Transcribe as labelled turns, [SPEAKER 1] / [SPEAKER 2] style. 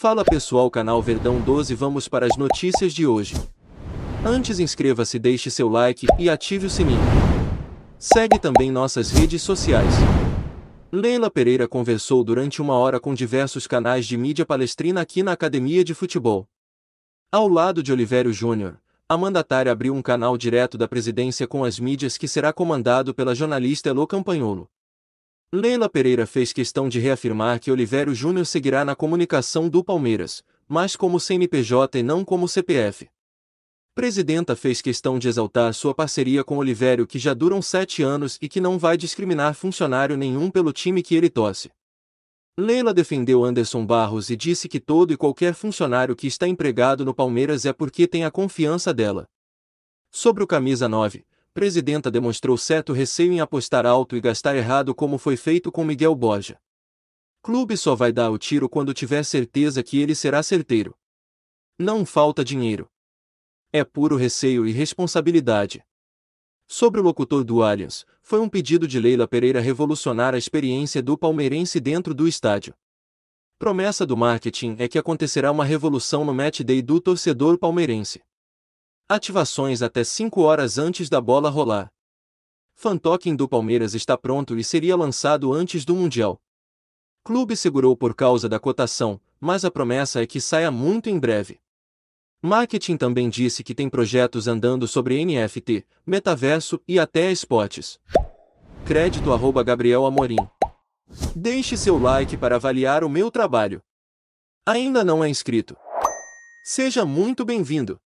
[SPEAKER 1] Fala pessoal, canal Verdão 12, vamos para as notícias de hoje. Antes inscreva-se, deixe seu like e ative o sininho. Segue também nossas redes sociais. Leila Pereira conversou durante uma hora com diversos canais de mídia palestrina aqui na Academia de Futebol. Ao lado de Oliveira Júnior, a mandatária abriu um canal direto da presidência com as mídias que será comandado pela jornalista Elô Campagnolo. Leila Pereira fez questão de reafirmar que Olivério Júnior seguirá na comunicação do Palmeiras, mas como CNPJ e não como CPF. Presidenta fez questão de exaltar sua parceria com Olivério que já duram sete anos e que não vai discriminar funcionário nenhum pelo time que ele torce. Leila defendeu Anderson Barros e disse que todo e qualquer funcionário que está empregado no Palmeiras é porque tem a confiança dela. Sobre o camisa 9, presidenta demonstrou certo receio em apostar alto e gastar errado como foi feito com Miguel Borja. Clube só vai dar o tiro quando tiver certeza que ele será certeiro. Não falta dinheiro. É puro receio e responsabilidade. Sobre o locutor do Allianz, foi um pedido de Leila Pereira revolucionar a experiência do palmeirense dentro do estádio. Promessa do marketing é que acontecerá uma revolução no match day do torcedor palmeirense. Ativações até 5 horas antes da bola rolar. Fantoquin do Palmeiras está pronto e seria lançado antes do Mundial. Clube segurou por causa da cotação, mas a promessa é que saia muito em breve. Marketing também disse que tem projetos andando sobre NFT, metaverso e até esportes. Crédito arroba Gabriel Amorim. Deixe seu like para avaliar o meu trabalho. Ainda não é inscrito? Seja muito bem-vindo!